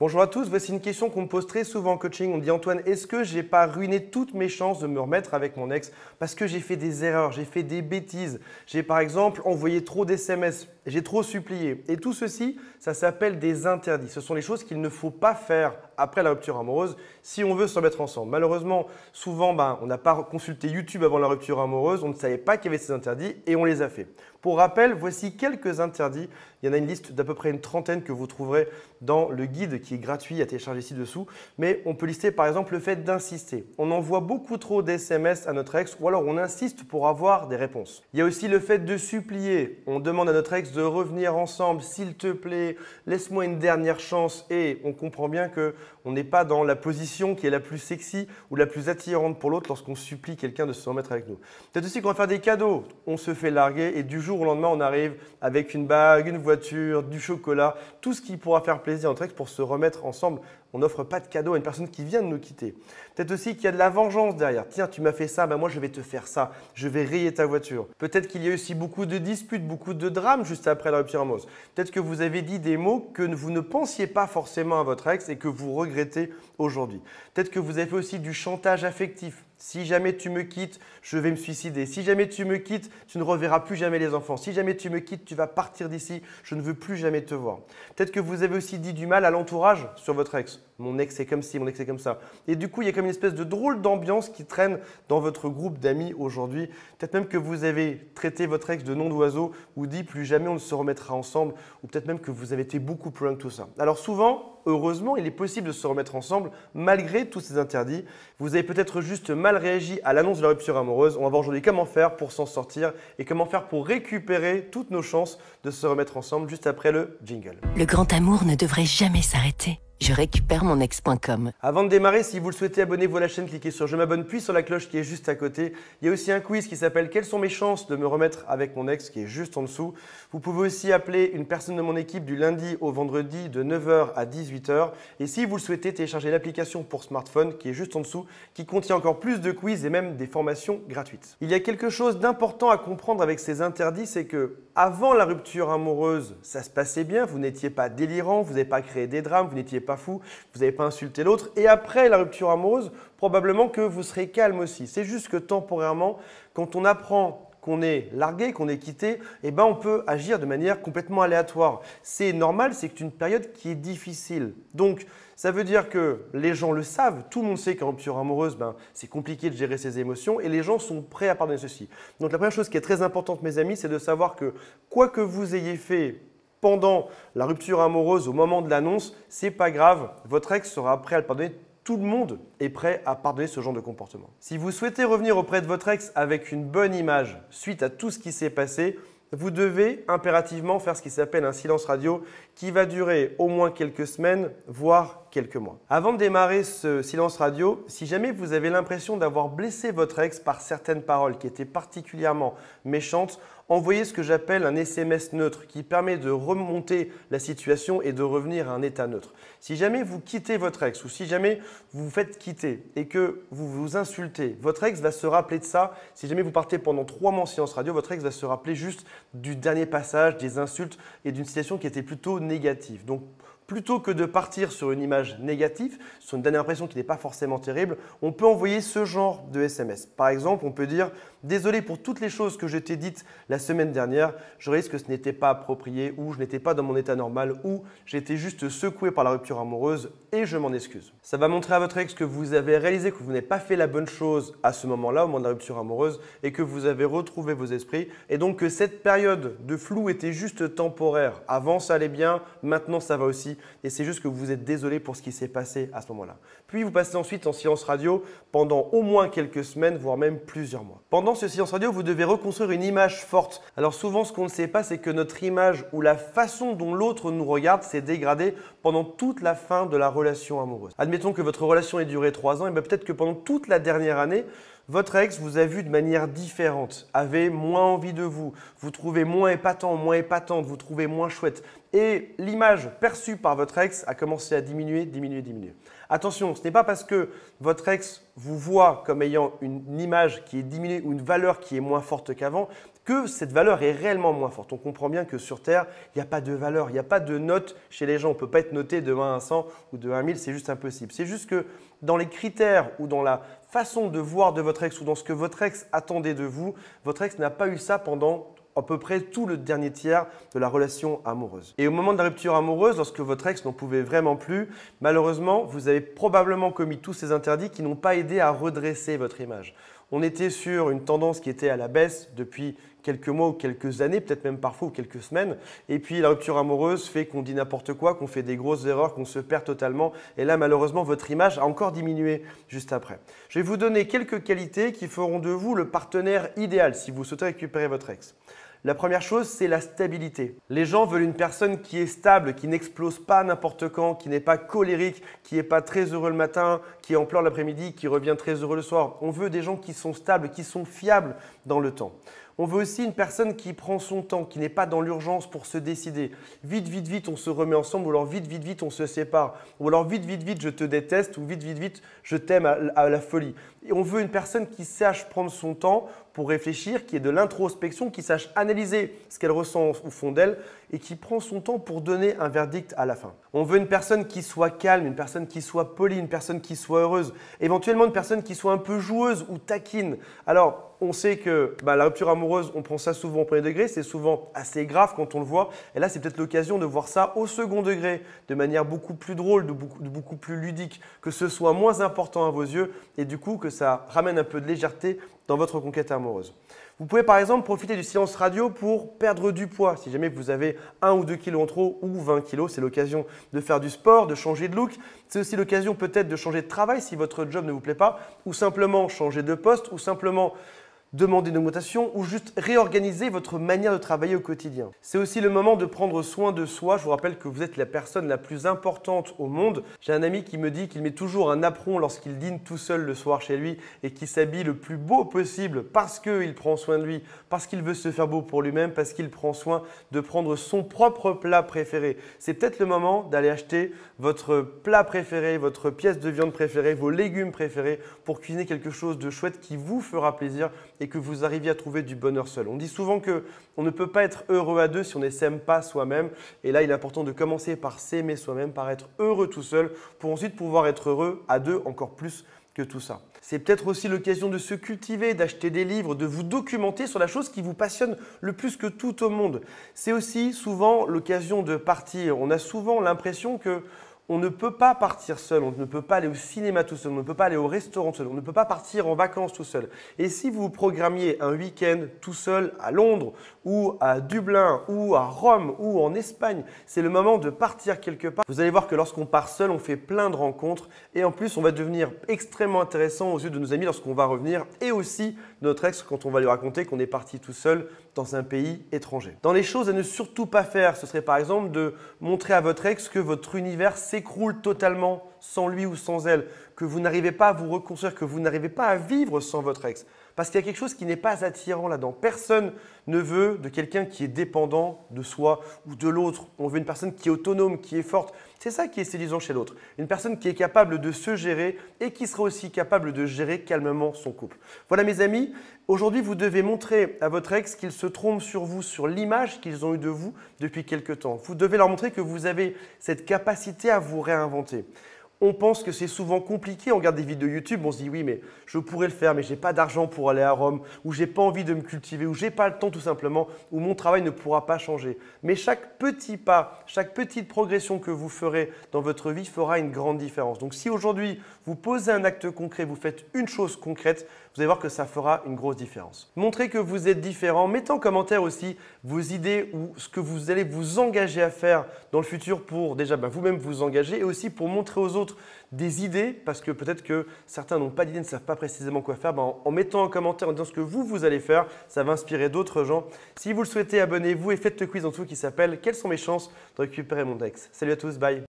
Bonjour à tous, voici une question qu'on me pose très souvent en coaching. On me dit Antoine, est-ce que j'ai pas ruiné toutes mes chances de me remettre avec mon ex parce que j'ai fait des erreurs, j'ai fait des bêtises, j'ai par exemple envoyé trop d'SMS j'ai trop supplié. Et tout ceci, ça s'appelle des interdits. Ce sont les choses qu'il ne faut pas faire après la rupture amoureuse si on veut se mettre ensemble. Malheureusement, souvent, ben, on n'a pas consulté YouTube avant la rupture amoureuse, on ne savait pas qu'il y avait ces interdits et on les a fait. Pour rappel, voici quelques interdits. Il y en a une liste d'à peu près une trentaine que vous trouverez dans le guide qui est gratuit à télécharger ci-dessous. Mais on peut lister par exemple le fait d'insister. On envoie beaucoup trop d'SMS à notre ex ou alors on insiste pour avoir des réponses. Il y a aussi le fait de supplier. On demande à notre ex de revenir ensemble, s'il te plaît. Laisse-moi une dernière chance. Et on comprend bien que on n'est pas dans la position qui est la plus sexy ou la plus attirante pour l'autre lorsqu'on supplie quelqu'un de se remettre avec nous. Peut-être aussi qu'on va faire des cadeaux, on se fait larguer et du jour au lendemain, on arrive avec une bague, une voiture, du chocolat, tout ce qui pourra faire plaisir à notre ex pour se remettre ensemble. On n'offre pas de cadeau à une personne qui vient de nous quitter. Peut-être aussi qu'il y a de la vengeance derrière. Tiens, tu m'as fait ça, ben moi je vais te faire ça. Je vais rayer ta voiture. Peut-être qu'il y a aussi beaucoup de disputes, beaucoup de drames juste après la rupture amoureuse. Peut-être que vous avez dit des mots que vous ne pensiez pas forcément à votre ex et que vous aujourd'hui. Peut-être que vous avez fait aussi du chantage affectif si jamais tu me quittes, je vais me suicider. Si jamais tu me quittes, tu ne reverras plus jamais les enfants. Si jamais tu me quittes, tu vas partir d'ici. Je ne veux plus jamais te voir. Peut-être que vous avez aussi dit du mal à l'entourage sur votre ex. Mon ex est comme ci, mon ex est comme ça. Et du coup, il y a comme une espèce de drôle d'ambiance qui traîne dans votre groupe d'amis aujourd'hui. Peut-être même que vous avez traité votre ex de nom d'oiseau ou dit plus jamais on ne se remettra ensemble. Ou peut-être même que vous avez été beaucoup plus loin que tout ça. Alors souvent, heureusement, il est possible de se remettre ensemble malgré tous ces interdits. Vous avez peut-être juste mal réagit à l'annonce de la rupture amoureuse. On va voir aujourd'hui comment faire pour s'en sortir et comment faire pour récupérer toutes nos chances de se remettre ensemble juste après le jingle. Le grand amour ne devrait jamais s'arrêter je récupère mon ex.com. Avant de démarrer, si vous le souhaitez, abonnez-vous à la chaîne, cliquez sur Je m'abonne, puis sur la cloche qui est juste à côté. Il y a aussi un quiz qui s'appelle Quelles sont mes chances de me remettre avec mon ex qui est juste en dessous. Vous pouvez aussi appeler une personne de mon équipe du lundi au vendredi de 9h à 18h. Et si vous le souhaitez, téléchargez l'application pour smartphone qui est juste en dessous, qui contient encore plus de quiz et même des formations gratuites. Il y a quelque chose d'important à comprendre avec ces interdits, c'est que avant la rupture amoureuse, ça se passait bien, vous n'étiez pas délirant, vous n'avez pas créé des drames, vous n'étiez pas fou, vous n'avez pas insulté l'autre. Et après la rupture amoureuse, probablement que vous serez calme aussi. C'est juste que temporairement, quand on apprend qu'on est largué, qu'on est quitté, eh ben on peut agir de manière complètement aléatoire. C'est normal, c'est une période qui est difficile. Donc, ça veut dire que les gens le savent, tout le monde sait qu'en rupture amoureuse, ben, c'est compliqué de gérer ses émotions et les gens sont prêts à pardonner ceci. Donc la première chose qui est très importante, mes amis, c'est de savoir que quoi que vous ayez fait pendant la rupture amoureuse au moment de l'annonce, c'est pas grave, votre ex sera prêt à le pardonner. Tout le monde est prêt à pardonner ce genre de comportement. Si vous souhaitez revenir auprès de votre ex avec une bonne image suite à tout ce qui s'est passé, vous devez impérativement faire ce qui s'appelle un silence radio qui va durer au moins quelques semaines, voire quelques mois. Avant de démarrer ce silence radio, si jamais vous avez l'impression d'avoir blessé votre ex par certaines paroles qui étaient particulièrement méchantes, envoyez ce que j'appelle un SMS neutre qui permet de remonter la situation et de revenir à un état neutre. Si jamais vous quittez votre ex ou si jamais vous vous faites quitter et que vous vous insultez, votre ex va se rappeler de ça. Si jamais vous partez pendant trois mois en silence radio, votre ex va se rappeler juste du dernier passage, des insultes et d'une situation qui était plutôt négative. Donc, plutôt que de partir sur une image négative, sur une dernière impression qui n'est pas forcément terrible, on peut envoyer ce genre de SMS. Par exemple, on peut dire Désolé pour toutes les choses que je t'ai dites la semaine dernière. Je risque que ce n'était pas approprié ou je n'étais pas dans mon état normal ou j'étais juste secoué par la rupture amoureuse et je m'en excuse. Ça va montrer à votre ex que vous avez réalisé que vous n'avez pas fait la bonne chose à ce moment-là, au moment de la rupture amoureuse, et que vous avez retrouvé vos esprits et donc que cette période de flou était juste temporaire. Avant ça allait bien, maintenant ça va aussi et c'est juste que vous êtes désolé pour ce qui s'est passé à ce moment-là. Puis vous passez ensuite en silence radio pendant au moins quelques semaines, voire même plusieurs mois pendant ce silence radio, vous devez reconstruire une image forte. Alors souvent, ce qu'on ne sait pas, c'est que notre image ou la façon dont l'autre nous regarde s'est dégradée pendant toute la fin de la relation amoureuse. Admettons que votre relation ait duré trois ans, et peut-être que pendant toute la dernière année, votre ex vous a vu de manière différente, avait moins envie de vous, vous trouvez moins épatant, moins épatante, vous trouvez moins chouette. Et l'image perçue par votre ex a commencé à diminuer, diminuer, diminuer. Attention, ce n'est pas parce que votre ex vous voit comme ayant une image qui est diminuée ou une valeur qui est moins forte qu'avant que cette valeur est réellement moins forte. On comprend bien que sur Terre, il n'y a pas de valeur, il n'y a pas de note chez les gens. On ne peut pas être noté de 1 à 100 ou de 1 1000, c'est juste impossible. C'est juste que dans les critères ou dans la façon de voir de votre ex ou dans ce que votre ex attendait de vous, votre ex n'a pas eu ça pendant à peu près tout le dernier tiers de la relation amoureuse. Et au moment de la rupture amoureuse, lorsque votre ex n'en pouvait vraiment plus, malheureusement, vous avez probablement commis tous ces interdits qui n'ont pas aidé à redresser votre image. On était sur une tendance qui était à la baisse depuis quelques mois ou quelques années, peut-être même parfois ou quelques semaines. Et puis la rupture amoureuse fait qu'on dit n'importe quoi, qu'on fait des grosses erreurs, qu'on se perd totalement. Et là, malheureusement, votre image a encore diminué juste après. Je vais vous donner quelques qualités qui feront de vous le partenaire idéal si vous souhaitez récupérer votre ex. La première chose, c'est la stabilité. Les gens veulent une personne qui est stable, qui n'explose pas n'importe quand, qui n'est pas colérique, qui n'est pas très heureux le matin, qui est en pleurs l'après-midi, qui revient très heureux le soir. On veut des gens qui sont stables, qui sont fiables dans le temps. On veut aussi une personne qui prend son temps, qui n'est pas dans l'urgence pour se décider. Vite, vite, vite, on se remet ensemble, ou alors vite, vite, vite, on se sépare, ou alors vite, vite, vite, je te déteste, ou vite, vite, vite, je t'aime à, la folie. Et on veut une personne qui sache prendre son temps pour réfléchir, qui ait de l'introspection, qui sache analyser ce qu'elle ressent au fond d'elle et qui prend son temps pour donner un verdict à la fin. On veut une personne qui soit calme, une personne qui soit polie, une personne qui soit heureuse, éventuellement une personne qui soit un peu joueuse ou taquine. Alors, on sait que bah, la rupture amoureuse, on prend ça souvent au premier degré, c'est souvent assez grave quand on le voit. Et là, c'est peut-être l'occasion de voir ça au second degré, de manière beaucoup plus drôle, de beaucoup, beaucoup, plus ludique, que ce soit moins important à vos yeux et du coup que ça ramène un peu de légèreté dans votre conquête amoureuse. Vous pouvez par exemple profiter du silence radio pour perdre du poids. Si jamais vous avez 1 ou 2 kilos en trop ou 20 kilos, c'est l'occasion de faire du sport, de changer de look. C'est aussi l'occasion peut-être de changer de travail si votre job ne vous plaît pas, ou simplement changer de poste, ou simplement Demandez une augmentation ou juste réorganiser votre manière de travailler au quotidien. C'est aussi le moment de prendre soin de soi. Je vous rappelle que vous êtes la personne la plus importante au monde. J'ai un ami qui me dit qu'il met toujours un apron lorsqu'il dîne tout seul le soir chez lui et qu'il s'habille le plus beau possible parce qu'il prend soin de lui, parce qu'il veut se faire beau pour lui-même, parce qu'il prend soin de prendre son propre plat préféré. C'est peut-être le moment d'aller acheter votre plat préféré, votre pièce de viande préférée, vos légumes préférés pour cuisiner quelque chose de chouette qui vous fera plaisir et que vous arriviez à trouver du bonheur seul. On dit souvent que on ne peut pas être heureux à deux si on ne s'aime pas soi-même. Et là, il est important de commencer par s'aimer soi-même, par être heureux tout seul, pour ensuite pouvoir être heureux à deux encore plus que tout ça. C'est peut-être aussi l'occasion de se cultiver, d'acheter des livres, de vous documenter sur la chose qui vous passionne le plus que tout au monde. C'est aussi souvent l'occasion de partir. On a souvent l'impression que on ne peut pas partir seul, on ne peut pas aller au cinéma tout seul, on ne peut pas aller au restaurant tout seul, on ne peut pas partir en vacances tout seul. Et si vous programmiez un week-end tout seul à Londres ou à Dublin ou à Rome ou en Espagne, c'est le moment de partir quelque part. Vous allez voir que lorsqu'on part seul, on fait plein de rencontres et en plus on va devenir extrêmement intéressant aux yeux de nos amis lorsqu'on va revenir et aussi notre ex quand on va lui raconter qu'on est parti tout seul dans un pays étranger. Dans les choses à ne surtout pas faire, ce serait par exemple de montrer à votre ex que votre univers c'est s'écroule totalement sans lui ou sans elle, que vous n'arrivez pas à vous reconstruire, que vous n'arrivez pas à vivre sans votre ex, parce qu'il y a quelque chose qui n'est pas attirant là-dedans. Personne ne veut de quelqu'un qui est dépendant de soi ou de l'autre. On veut une personne qui est autonome, qui est forte. C'est ça qui est séduisant chez l'autre. Une personne qui est capable de se gérer et qui sera aussi capable de gérer calmement son couple. Voilà mes amis, aujourd'hui vous devez montrer à votre ex qu'il se trompe sur vous, sur l'image qu'ils ont eue de vous depuis quelque temps. Vous devez leur montrer que vous avez cette capacité à vous réinventer on pense que c'est souvent compliqué. On regarde des vidéos YouTube, on se dit oui, mais je pourrais le faire, mais j'ai pas d'argent pour aller à Rome, ou j'ai pas envie de me cultiver, ou j'ai pas le temps tout simplement, ou mon travail ne pourra pas changer. Mais chaque petit pas, chaque petite progression que vous ferez dans votre vie fera une grande différence. Donc si aujourd'hui vous posez un acte concret, vous faites une chose concrète, vous allez voir que ça fera une grosse différence. Montrez que vous êtes différent. Mettez en commentaire aussi vos idées ou ce que vous allez vous engager à faire dans le futur pour déjà bah, vous-même vous engager et aussi pour montrer aux autres des idées parce que peut-être que certains n'ont pas d'idées, ne savent pas précisément quoi faire. Bah, en, mettant en commentaire, en disant ce que vous, vous allez faire, ça va inspirer d'autres gens. Si vous le souhaitez, abonnez-vous et faites le quiz en dessous qui s'appelle Quelles sont mes chances de récupérer mon Dex Salut à tous, bye